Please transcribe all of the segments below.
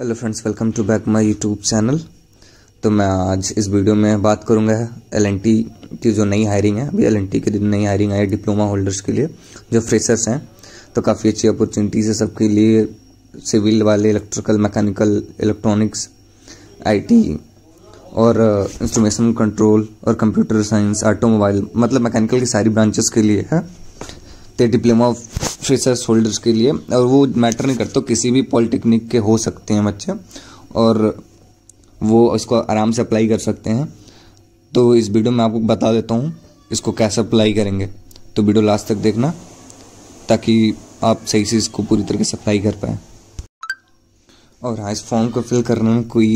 hello friends welcome to back my YouTube channel तो मैं आज इस वीडियो में बात करूंगा एल की जो नई हायरिंग है अभी एल की नई हायरिंग आई डिप्लोमा होल्डर्स के लिए जो फ्रेशर्स हैं तो काफ़ी अच्छी अपॉर्चुनिटीज़ है सबके लिए सिविल वाले इलेक्ट्रिकल मैकेनिकल इलेक्ट्रॉनिक्स आई और इंस्ट्रूमेशन uh, कंट्रोल और कंप्यूटर साइंस ऑटोमोबाइल मतलब मैकेनिकल की सारी ब्रांचेस के लिए है तो डिप्लोमा अच्छे होल्डर्स के लिए और वो मैटर नहीं करते किसी भी पॉलिटेक्निक के हो सकते हैं बच्चे और वो इसको आराम से अप्लाई कर सकते हैं तो इस वीडियो में आपको बता देता हूँ इसको कैसे अप्लाई करेंगे तो वीडियो लास्ट तक देखना ताकि आप सही से इसको पूरी तरह से अप्लाई कर पाएँ और हाँ इस फॉर्म को फिल करने में कोई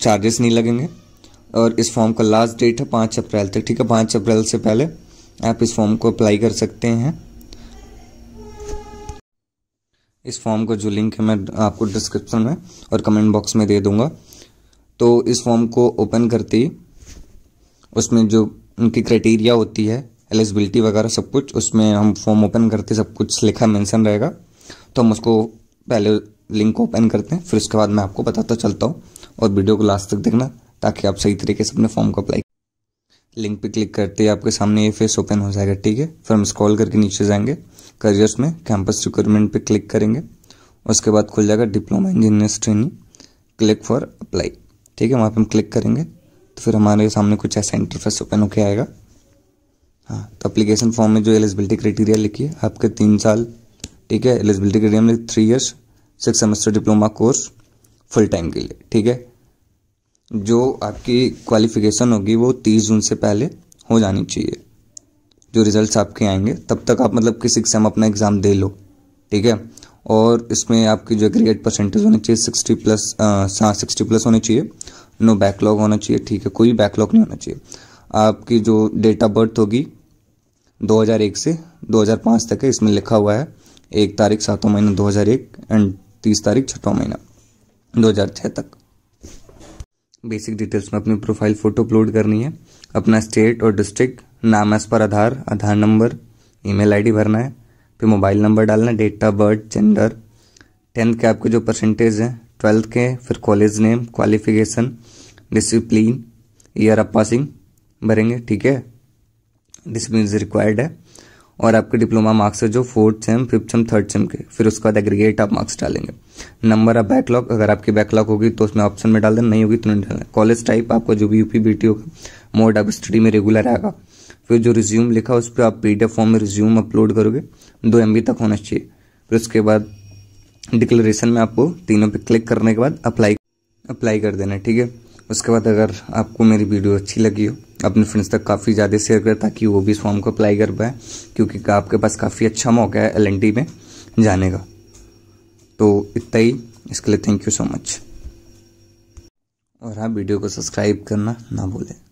चार्जेस नहीं लगेंगे और इस फॉर्म का लास्ट डेट है पाँच अप्रैल तक ठीक है पाँच अप्रैल से पहले आप इस फॉर्म को अप्लाई कर सकते हैं इस फॉर्म का जो लिंक है मैं आपको डिस्क्रिप्शन में और कमेंट बॉक्स में दे दूंगा तो इस फॉर्म को ओपन करते ही उसमें जो उनकी क्राइटेरिया होती है एलिजिबिलिटी वगैरह सब कुछ उसमें हम फॉर्म ओपन करते सब कुछ लिखा मेंशन रहेगा तो हम उसको पहले लिंक को ओपन करते हैं फिर उसके बाद मैं आपको बताता चलता हूँ और वीडियो को लास्ट तक देखना ताकि आप सही तरीके से अपने फॉर्म को अप्लाई लिंक पे क्लिक करते ही आपके सामने ये फेस ओपन हो जाएगा ठीक है फिर हम स्क्रॉल करके नीचे जाएंगे करियर्स में कैंपस रिक्वायरमेंट पे क्लिक करेंगे उसके बाद खुल जाएगा diploma engineers training click for apply ठीक है वहाँ पे हम क्लिक करेंगे तो फिर हमारे सामने कुछ ऐसा इंटरफेस ओपन होके आएगा हाँ तो अप्लीकेशन फॉर्म में जो एलिजिबिलिटी क्राइटेरिया लिखी है आपके तीन साल ठीक है एलिजिबिलिटी क्राइटेरिया में three years six semester diploma course full time के लिए ठीक है जो आपकी क्वालिफिकेशन होगी वो तीस जून से पहले हो जानी चाहिए जो रिज़ल्ट आपके आएंगे तब तक आप मतलब किसी एग्जाम अपना एग्ज़ाम दे लो ठीक है और इसमें आपकी जो एग्रीगेट परसेंटेज होनी चाहिए सिक्सटी प्लस सिक्सटी प्लस होनी चाहिए नो बैकलॉग होना चाहिए ठीक है कोई बैकलॉग नहीं होना चाहिए आपकी जो डेट ऑफ बर्थ होगी 2001 से 2005 तक है इसमें लिखा हुआ है एक तारीख सातवां महीना 2001 एंड तीस तारीख छठवां महीना 2006 तक बेसिक डिटेल्स में अपनी प्रोफाइल फ़ोटो अपलोड करनी है अपना स्टेट और डिस्ट्रिक्ट नाम as per Aadhaar Aadhaar number email ID भरना है फिर मोबाइल नंबर डालना है date of birth gender tenth के आपके जो परसेंटेज हैं ट्वेल्थ के फिर college name qualification discipline year of passing भरेंगे ठीक है डिसिप्लिन इज रिक्वायर्ड है और आपके डिप्लोमा मार्क्स है जो fourth sem fifth sem third sem के फिर उसके बाद एग्रीगेट आप मार्क्स डालेंगे नंबर ऑफ बैकलॉग अगर आपकी बैकलॉग होगी तो उसमें ऑप्शन में डाल देना नहीं होगी तो नहीं डालना कॉलेज टाइप आपका जो भी यूपी बी होगा मोड ऑफ स्टडी में रेगुलर आएगा फिर जो रिज्यूम लिखा उस पर आप पी फॉर्म में रिज्यूम अपलोड करोगे दो एम तक होना चाहिए फिर उसके बाद डिक्लेरेशन में आपको तीनों पे क्लिक करने के बाद अप्लाई अप्लाई कर देना ठीक है उसके बाद अगर आपको मेरी वीडियो अच्छी लगी हो अपने फ्रेंड्स तक काफ़ी ज़्यादा शेयर करें ताकि वो भी इस फॉर्म को अप्लाई कर पाए क्योंकि आपके पास काफ़ी अच्छा मौका है एल में जाने का तो इतना ही इसके लिए थैंक यू सो मच और हाँ वीडियो को सब्सक्राइब करना ना भूलें